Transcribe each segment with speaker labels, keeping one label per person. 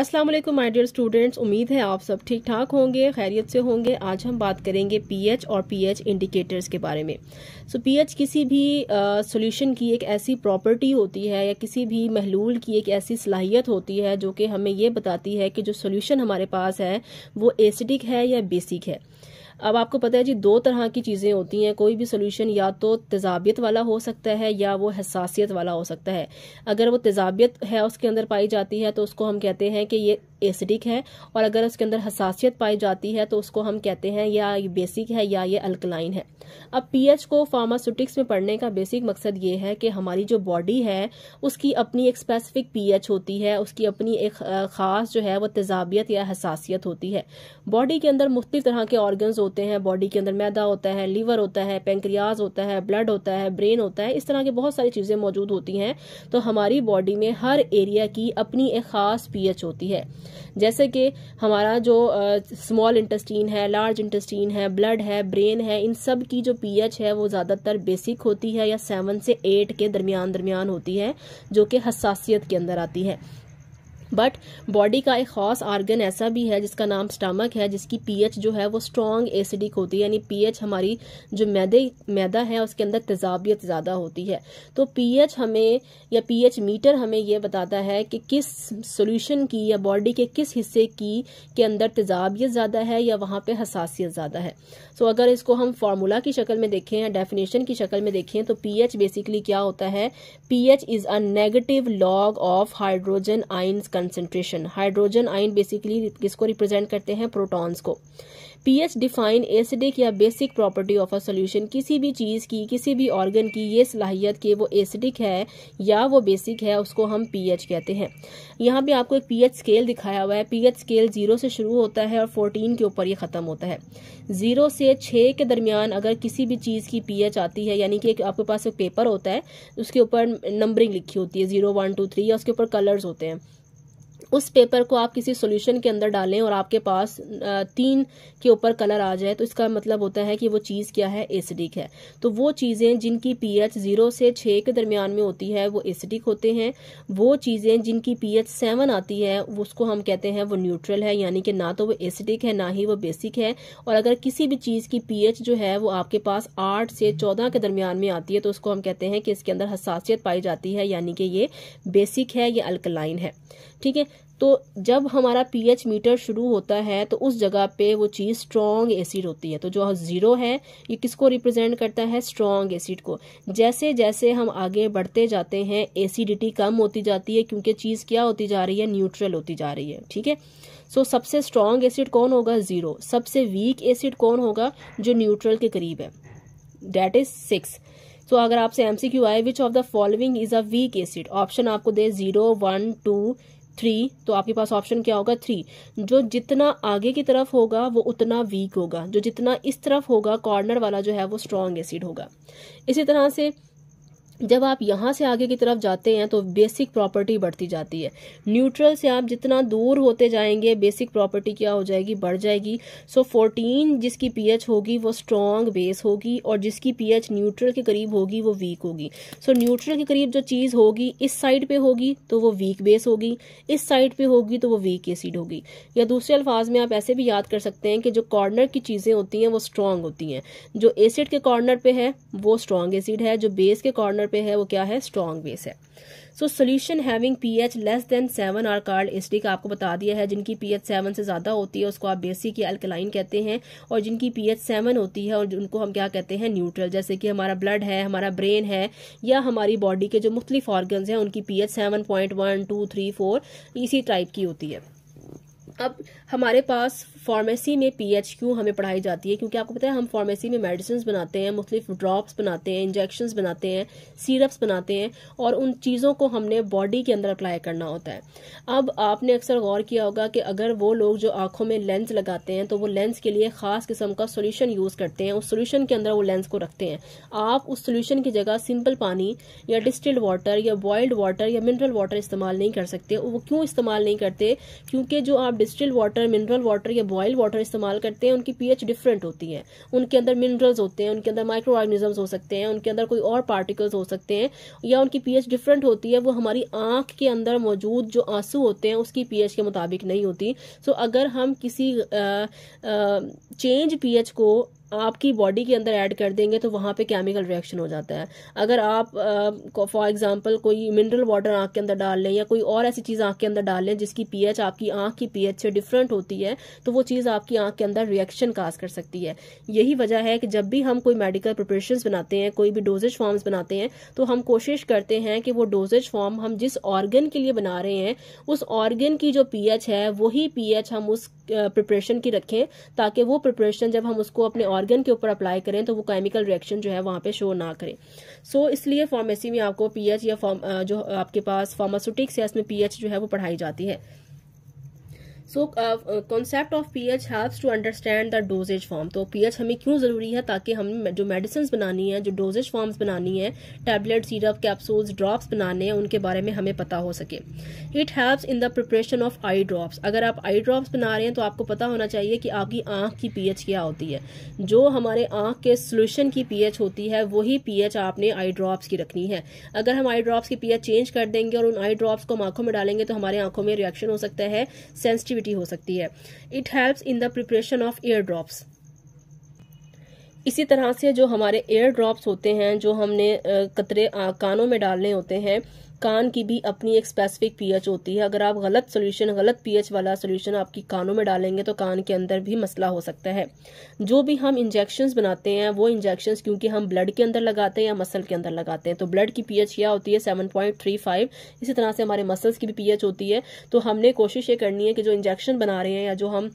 Speaker 1: अस्सलाम वालेकुम my dear students उम्मीद है आप सब ठीक ठाक होंगे खैरियत से होंगे आज हम बात करेंगे पीएच और पीएच इंडिकेटर्स के बारे में सो so, पीएच किसी भी सॉल्यूशन की एक ऐसी प्रॉपर्टी होती है या किसी भी महलूल की एक ऐसी सलाहियत होती है जो कि हमें ये बताती है कि जो सोल्यूशन हमारे पास है वो एसिडिक है या बेसिक है अब आपको पता है जी दो तरह की चीज़ें होती हैं कोई भी सोल्यूशन या तो तेजाबियत वाला हो सकता है या वो हसासियत वाला हो सकता है अगर वो तेजाबियत है उसके अंदर पाई जाती है तो उसको हम कहते हैं कि ये एसिडिक है और अगर उसके अंदर हसासियत पाई जाती है तो उसको हम कहते हैं या ये बेसिक है या ये अल्कलाइन है अब पीएच को फार्मास्यूटिक्स में पढ़ने का बेसिक मकसद ये है कि हमारी जो बॉडी है उसकी अपनी एक स्पेसिफिक पीएच होती है उसकी अपनी एक ख़ास जो है वो तेजाबियत या हसासियत होती है बॉडी के अंदर मुख्तिक तरह के ऑर्गन होते हैं बॉडी के अंदर मैदा होता है लीवर होता है पेंक्रियाज होता है ब्लड होता है ब्रेन होता है इस तरह की बहुत सारी चीज़ें मौजूद होती हैं तो हमारी बॉडी में हर एरिया की अपनी एक ख़ास पीएच होती है जैसे कि हमारा जो स्मॉल इंटेस्टीन है लार्ज इंटेस्टीन है ब्लड है ब्रेन है इन सब की जो पीएच है वो ज़्यादातर बेसिक होती है या सेवन से एट के दरमियान दरमियान होती है जो कि हसासीत के अंदर आती है बट बॉडी का एक खास आर्गन ऐसा भी है जिसका नाम स्टमक है जिसकी पीएच जो है वो स्ट्रॉन्ग एसिडिक होती है यानी पीएच हमारी जो मैदे मैदा है उसके अंदर तेजाबियत ज़्यादा होती है तो पीएच हमें या पीएच मीटर हमें ये बताता है कि किस सोल्यूशन की या बॉडी के किस हिस्से की के अंदर तेजाबियत ज़्यादा है या वहां पर हसासियत ज़्यादा है सो so, अगर इसको हम फार्मूला की शक्ल में देखें या डेफिनेशन की शक्ल में देखें तो पीएच बेसिकली क्या होता है pH is a negative log of hydrogen ions concentration hydrogen ion basically किसको रिप्रेजेंट करते हैं प्रोटॉन्स को पीएच डिफाइन एसिडिक या basic property of a solution किसी भी चीज की किसी भी ऑर्गन की ये सलाहियत कि वो एसिडिक है या वो बेसिक है उसको हम पीएच कहते हैं यहाँ पे आपको एक पीएच स्केल दिखाया हुआ है पीएच स्केल जीरो से शुरू होता है और फोर्टीन के ऊपर ये खत्म होता है जीरो से छह के दरमियान अगर किसी भी चीज़ की पीएच आती है यानी कि आपके पास एक पेपर होता है उसके ऊपर नंबरिंग लिखी होती है जीरो वन टू थ्री या उसके ऊपर कलर्स होते हैं उस पेपर को आप किसी सॉल्यूशन के अंदर डालें और आपके पास तीन के ऊपर कलर आ जाए तो इसका मतलब होता है कि वो चीज़ क्या है एसिडिक है तो वो चीज़ें जिनकी पीएच जीरो से छः के दरमियान में होती है वो एसिडिक होते हैं वो चीज़ें जिनकी पीएच सेवन आती है उसको हम कहते हैं वो न्यूट्रल है यानी कि ना तो वो एसिडिक है ना ही वो बेसिक है और अगर किसी भी चीज़ की पीएच जो है वो आपके पास आठ से चौदह के दरमियान में आती है तो उसको हम कहते हैं कि इसके अंदर हसासियत पाई जाती है यानी कि ये बेसिक है या अल्कलाइन है ठीक है तो जब हमारा पीएच मीटर शुरू होता है तो उस जगह पे वो चीज़ स्ट्रांग एसिड होती है तो जो ज़ीरो है ये किसको रिप्रेजेंट करता है स्ट्रांग एसिड को जैसे जैसे हम आगे बढ़ते जाते हैं एसिडिटी कम होती जाती है क्योंकि चीज़ क्या होती जा रही है न्यूट्रल होती जा रही है ठीक है सो सबसे स्ट्रांग एसिड कौन होगा ज़ीरो सबसे वीक एसिड कौन होगा जो न्यूट्रल के करीब है डेट इज सिक्स सो अगर आपसे एमसीक्यू आए which of the following is a weak acid option आपको दे जीरो वन टू थ्री तो आपके पास ऑप्शन क्या होगा थ्री जो जितना आगे की तरफ होगा वो उतना वीक होगा जो जितना इस तरफ होगा कॉर्नर वाला जो है वो स्ट्रॉन्ग एसिड होगा इसी तरह से जब आप यहाँ से आगे की तरफ जाते हैं तो बेसिक प्रॉपर्टी बढ़ती जाती है न्यूट्रल से आप जितना दूर होते जाएंगे बेसिक प्रॉपर्टी क्या हो जाएगी बढ़ जाएगी सो so, 14 जिसकी पीएच होगी वो स्ट्रॉन्ग बेस होगी और जिसकी पीएच न्यूट्रल के करीब होगी वो वीक होगी सो so, न्यूट्रल के करीब जो चीज़ होगी इस साइड पे होगी तो वो वीक बेस होगी इस साइड पे होगी तो वो वीक एसिड होगी या दूसरे अल्फाज में आप ऐसे भी याद कर सकते हैं कि जो कॉर्नर की चीज़ें होती हैं वो स्ट्रॉन्ग होती हैं जो एसिड के कॉर्नर पर है वो स्ट्रॉन्ग एसिड है जो बेस के कॉर्नर नंबर पे है वो क्या है स्ट्रॉन्ग बेस है so solution having P H less than seven are कार्ड इसलिए का आपको बता दिया है जिनकी पी एच सेवन से ज़्यादा होती है उसको आप बेसिक या अल्कलाइन कहते हैं और जिनकी पी एच सेवन होती है और उनको हम क्या कहते हैं न्यूट्रल जैसे कि हमारा ब्लड है हमारा ब्रेन है या हमारी बॉडी के जो मुख्तलिफ ऑर्गन्स हैं उनकी P H seven point one two three four इसी टाइप की होती है अब हमारे पास फार्मेसी में पी एच क्यों हमें पढ़ाई जाती है क्योंकि आपको पता है हम फार्मेसी में मेडिसिन बनाते हैं मुख्तलिफ ड्रॉप्स बनाते हैं इंजेक्शन बनाते हैं सीरप्स बनाते हैं और उन चीज़ों को हमने बॉडी के अंदर अप्लाई करना होता है अब आपने अक्सर गौर किया होगा कि अगर वो लोग जो आंखों में लेंस लगाते हैं तो वो लेंस के लिए खास किस्म का सोल्यूशन यूज़ करते हैं उस सोल्यूशन के अंदर वो लेंस को रखते हैं आप उस सोल्यूशन की जगह सिंपल पानी या डिस्टिल्ड वाटर या बॉयल्ड वाटर या मिनरल वाटर इस्तेमाल नहीं कर सकते वो क्यों इस्तेमाल नहीं करते क्योंकि जो आप डिस्टिल वाटर मिनरल वाटर या बॉयल वाटर इस्तेमाल करते हैं उनकी पीएच डिफरेंट होती है उनके अंदर मिनरल्स होते हैं उनके अंदर माइक्रो ऑर्गेनिजम्स हो सकते हैं उनके अंदर कोई और पार्टिकल्स हो सकते हैं या उनकी पीएच डिफरेंट होती है वो हमारी आंख के अंदर मौजूद जो आंसू होते हैं उसकी पीएच के मुताबिक नहीं होती सो अगर हम किसी चेंज पीएच को आपकी बॉडी के अंदर ऐड कर देंगे तो वहाँ पे केमिकल रिएक्शन हो जाता है अगर आप फॉर एग्जांपल कोई मिनरल वाटर आंख के अंदर डाल लें या कोई और ऐसी चीज़ आंख के अंदर डाल लें जिसकी पीएच आपकी आंख की पीएच से डिफरेंट होती है तो वो चीज़ आपकी आंख के अंदर रिएक्शन काज कर सकती है यही वजह है कि जब भी हम कोई मेडिकल प्रिपरेशन बनाते हैं कोई भी डोजेज फॉर्म्स बनाते हैं तो हम कोशिश करते हैं कि वो डोजेज फॉर्म हम जिस ऑर्गन के लिए बना रहे हैं उस ऑर्गन की जो पीएच है वही पीएच हम उस प्रिपरेशन की रखें ताकि वो प्रिपरेशन जब हम उसको अपने ऑर्गन के ऊपर अप्लाई करें तो वो केमिकल रिएक्शन जो है वहाँ पे शो ना करें सो so, इसलिए फार्मेसी में आपको पीएच या फॉर्म जो आपके पास फार्मास्यूटिक्स है इसमें पीएच जो है वो पढ़ाई जाती है so concept of P H helps to understand the dosage form तो पी एच हमें क्यों ज़रूरी है ताकि हम जो मेडिसिन बनानी है जो डोजेज फॉर्म्स बनानी है टेबलेट सीरप कैप्सूल्स ड्रॉप्स बनाने हैं उनके बारे में हमें पता हो सके it helps in the preparation of eye drops अगर आप आई ड्रॉप्स बना रहे हैं तो आपको पता होना चाहिए कि आपकी आंख की पीएच क्या होती है जो हमारे आंख के सोल्यूशन की पीएच होती है वही पीएच आपने आई ड्रॉप्स की रखनी है अगर हम आई ड्रॉप्स की पीएच चेंज कर देंगे और उन आई ड्रॉप्स को हम आंखों में डालेंगे तो हमारे आंखों में रिएक्शन हो सकता है सेंसिटिव एक्टिविटी हो सकती है it helps in the preparation of air drops इसी तरह से जो हमारे एयर ड्रॉप्स होते हैं जो हमने कतरे कानों में डालने होते हैं कान की भी अपनी एक स्पेसिफिक पीएच होती है अगर आप गलत सोल्यूशन गलत पीएच वाला सोल्यूशन आपकी कानों में डालेंगे तो कान के अंदर भी मसला हो सकता है जो भी हम इंजेक्शन बनाते हैं वो इंजेक्शन क्योंकि हम ब्लड के अंदर लगाते हैं या मसल के अंदर लगाते हैं तो ब्लड की पीएच क्या होती है सेवन पॉइंट थ्री फाइव इसी तरह से हमारे मसल्स की भी पीएच होती है तो हमने कोशिश ये करनी है कि जो इंजेक्शन बना रहे हैं या जो हम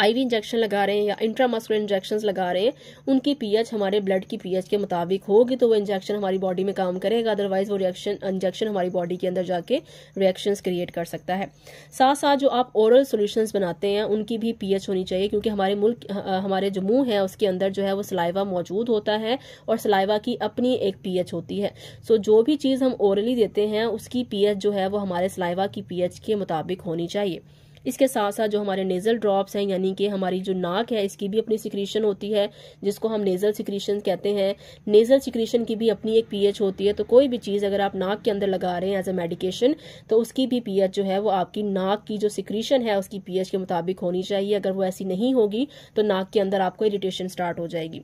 Speaker 1: आईवी इंजेक्शन लगा रहे हैं या इंट्रामस्कुलर इंजेक्शन लगा रहे हैं उनकी पीएच हमारे ब्लड की पीएच के मुताबिक होगी तो वो इंजेक्शन हमारी बॉडी में काम करेगा अदरवाइज वो रिएक्शन इंजेक्शन हमारी बॉडी के अंदर जाके रिएक्शन क्रिएट कर सकता है साथ साथ जो आप ओरल सोल्यूशन बनाते हैं उनकी भी पीएच होनी चाहिए क्योंकि हमारे मुल्क हमारे जो मुंह है उसके अंदर जो है वो सलाइवा मौजूद होता है और सलाइवा की अपनी एक पीएच होती है सो जो भी चीज़ हम ओरली देते हैं उसकी पीएच जो है वो हमारे सलाइवा की पीएच के मुताबिक होनी चाहिए इसके साथ साथ जो हमारे नेजल ड्रॉप्स हैं यानी कि हमारी जो नाक है इसकी भी अपनी सिक्रीशन होती है जिसको हम नेजल सिक्रीशन कहते हैं नेजल सिक्रीशन की भी अपनी एक पीएच होती है तो कोई भी चीज़ अगर आप नाक के अंदर लगा रहे हैं एज ए मेडिकेशन तो उसकी भी पीएच जो है वो आपकी नाक की जो सिक्रीशन है उसकी पीएच के मुताबिक होनी चाहिए अगर वो ऐसी नहीं होगी तो नाक के अंदर आपको इरिटेशन स्टार्ट हो जाएगी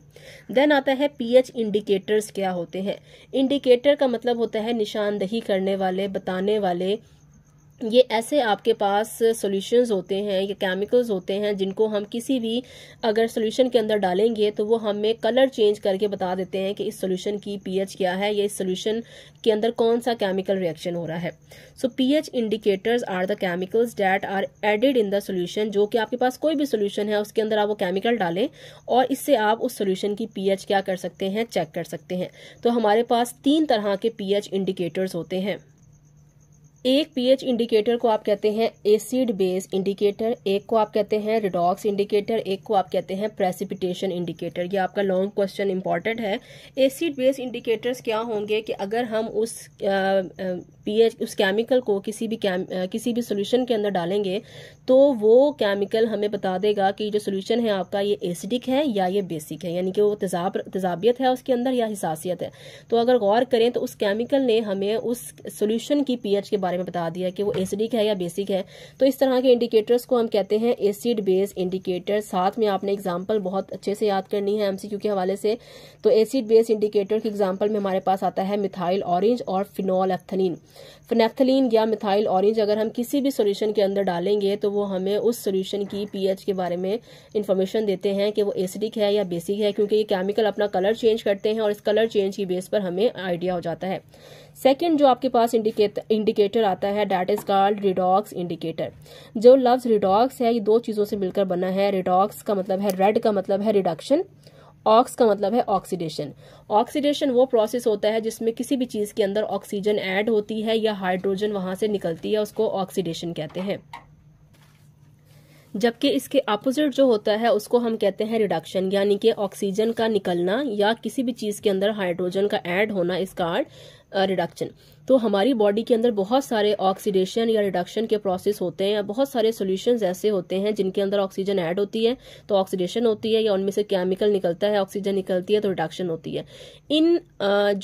Speaker 1: देन आता है पीएच इंडिकेटर्स क्या होते हैं इंडिकेटर का मतलब होता है निशानदही करने वाले बताने वाले ये ऐसे आपके पास सॉल्यूशंस होते हैं या केमिकल्स होते हैं जिनको हम किसी भी अगर सॉल्यूशन के अंदर डालेंगे तो वो हमें कलर चेंज करके बता देते हैं कि इस सॉल्यूशन की पीएच क्या है या इस सॉल्यूशन के अंदर कौन सा केमिकल रिएक्शन हो रहा है so pH indicators are the chemicals that are added in the solution जो कि आपके पास कोई भी सोल्यूशन है उसके अंदर आप वो केमिकल डालें और इससे आप उस सोल्यूशन की पी क्या कर सकते हैं चेक कर सकते हैं तो हमारे पास तीन तरह के पी इंडिकेटर्स होते हैं एक पीएच इंडिकेटर को आप कहते हैं एसिड बेस इंडिकेटर एक को आप कहते हैं रिडॉक्स इंडिकेटर एक को आप कहते हैं प्रेसिपिटेशन इंडिकेटर ये आपका लॉन्ग क्वेश्चन इंपॉर्टेंट है एसिड बेस इंडिकेटर्स क्या होंगे कि अगर हम उस पीएच उस केमिकल को किसी भी किसी भी सोल्यूशन के अंदर डालेंगे तो वो केमिकल हमें बता देगा कि जो सोल्यूशन है आपका ये एसिडिक है या ये बेसिक है यानी कि वो तेजाब तेजाबियत है उसके अंदर या हिसासियत है तो अगर गौर करें तो उस केमिकल ने हमें उस सोल्यूशन की पीएच के बारे बारे में बता दिया कि वो एसिडिक है या बेसिक है तो इस तरह के इंडिकेटर्स को हम कहते हैं एसिड बेस इंडिकेटर साथ में आपने एग्जाम्पल बहुत अच्छे से याद करनी है एमसीक्यू के हवाले से तो एसिड बेस इंडिकेटर के एग्जाम्पल में हमारे पास आता है मिथाइल ऑरेंज और फिनॉल एफ्थनिन फनेथलिन या मिथाइल ऑरेंज अगर हम किसी भी सोल्यूशन के अंदर डालेंगे तो वो हमें उस सोल्यूशन की पीएच के बारे में इन्फॉर्मेशन देते हैं कि वो एसिडिक है या बेसिक है क्योंकि ये केमिकल अपना कलर चेंज करते हैं और इस कलर चेंज की बेस पर हमें आइडिया हो जाता है सेकेंड जो आपके पास इंडिकेटर आता है that is called redox indicator जो लव्स रिडॉक्स है ये दो चीज़ों से मिलकर बना है रिडॉक्स का मतलब है रेड का मतलब है रिडक्शन ऑक्स का मतलब है ऑक्सीडेशन ऑक्सीडेशन वो प्रोसेस होता है जिसमें किसी भी चीज़ के अंदर ऑक्सीजन ऐड होती है या हाइड्रोजन वहां से निकलती है उसको ऑक्सीडेशन कहते हैं जबकि इसके अपोजिट जो होता है उसको हम कहते हैं रिडक्शन यानी कि ऑक्सीजन का निकलना या किसी भी चीज़ के अंदर हाइड्रोजन का ऐड होना इसका रिडक्शन तो हमारी बॉडी के अंदर बहुत सारे ऑक्सीडेशन या रिडक्शन के प्रोसेस होते हैं बहुत सारे सोल्यूशन ऐसे होते हैं जिनके अंदर ऑक्सीजन ऐड होती है तो ऑक्सीडेशन होती है या उनमें से केमिकल निकलता है ऑक्सीजन निकलती है तो रिडक्शन होती है इन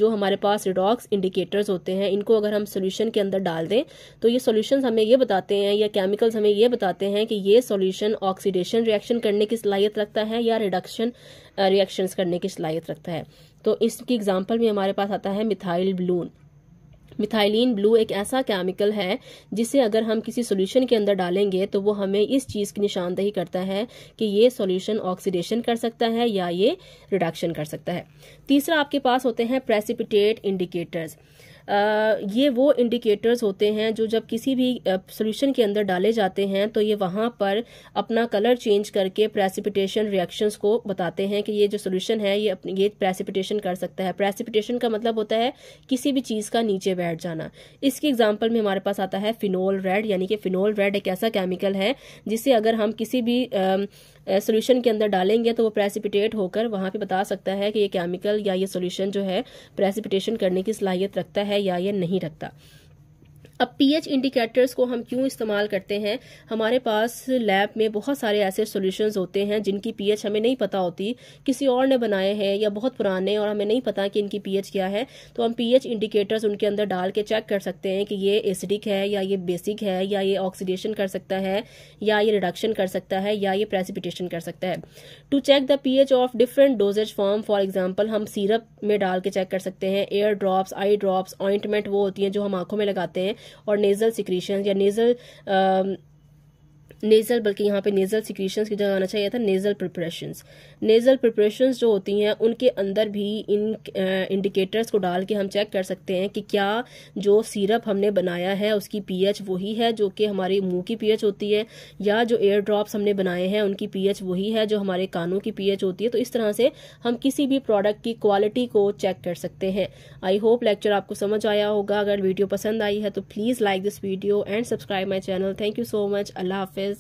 Speaker 1: जो हमारे पास रिडॉक्स इंडिकेटर्स होते हैं इनको अगर हम सोल्यूशन के अंदर डाल दें तो ये सोल्यूशन हमें ये बताते हैं या केमिकल्स हमें ये बताते हैं कि ये सोल्यूशन ऑक्सीडेशन रिएक्शन करने की सलाहियत रखता है या रिडक्शन रिएक्शन करने की सलाहियत रखता है तो इसकी एग्जाम्पल भी हमारे पास आता है मिथाइल ब्लून मिथाइलिन ब्लू एक ऐसा केमिकल है जिसे अगर हम किसी सॉल्यूशन के अंदर डालेंगे तो वो हमें इस चीज़ की निशानदेही करता है कि ये सॉल्यूशन ऑक्सीडेशन कर सकता है या ये रिडक्शन कर सकता है तीसरा आपके पास होते हैं प्रेसिपिटेट इंडिकेटर्स ये वो इंडिकेटर्स होते हैं जो जब किसी भी सोल्यूशन के अंदर डाले जाते हैं तो ये वहां पर अपना कलर चेंज करके प्रेसिपिटेशन रिएक्शंस को बताते हैं कि ये जो सोल्यूशन है ये ये प्रेसिपिटेशन कर सकता है प्रेसिपिटेशन का मतलब होता है किसी भी चीज़ का नीचे बैठ जाना इसकी एग्जाम्पल में हमारे पास आता है फिनोल रेड यानी कि फिनोल रेड एक ऐसा केमिकल है जिसे अगर हम किसी भी सोल्यूशन के अंदर डालेंगे तो वो प्रेसिपिटेट होकर वहां पर बता सकता है कि ये केमिकल या ये सोल्यूशन जो है प्रेसिपिटेशन करने की सलाहियत रखता है है या ये नहीं रखता अब पीएच इंडिकेटर्स को हम क्यों इस्तेमाल करते हैं हमारे पास लैब में बहुत सारे ऐसे सॉल्यूशंस होते हैं जिनकी पीएच हमें नहीं पता होती किसी और ने बनाए हैं या बहुत पुराने और हमें नहीं पता कि इनकी पीएच क्या है तो हम पीएच इंडिकेटर्स उनके अंदर डाल के चेक कर सकते हैं कि ये एसिडिक है या ये बेसिक है या ये ऑक्सीडेशन कर सकता है या ये रिडक्शन कर सकता है या ये प्रेसिपिटेशन कर सकता है to check the P of different dosages form for example हम सीरप में डाल के चेक कर सकते हैं ear drops eye drops ointment वो होती हैं जो हम आंखों में लगाते हैं और नेजल सिक्रीशन या नेजल नेज़ल बल्कि यहाँ पे नेज़ल सिक्रीशंस की जगह आना चाहिए था नेज़ल प्रिपरेशंस नेज़ल प्रिपरेशंस जो होती हैं उनके अंदर भी इन इंडिकेटर्स को डाल के हम चेक कर सकते हैं कि क्या जो सीरप हमने बनाया है उसकी पीएच वही है जो कि हमारे मुंह की पीएच होती है या जो एयर ड्रॉप्स हमने बनाए हैं उनकी पीएच वही है जो हमारे कानों की पीएच होती है तो इस तरह से हम किसी भी प्रोडक्ट की क्वालिटी को चेक कर सकते हैं आई होप लेक्चर आपको समझ आया होगा अगर वीडियो पसंद आई है तो please like this video and subscribe my channel thank you so much Allah हाफिज़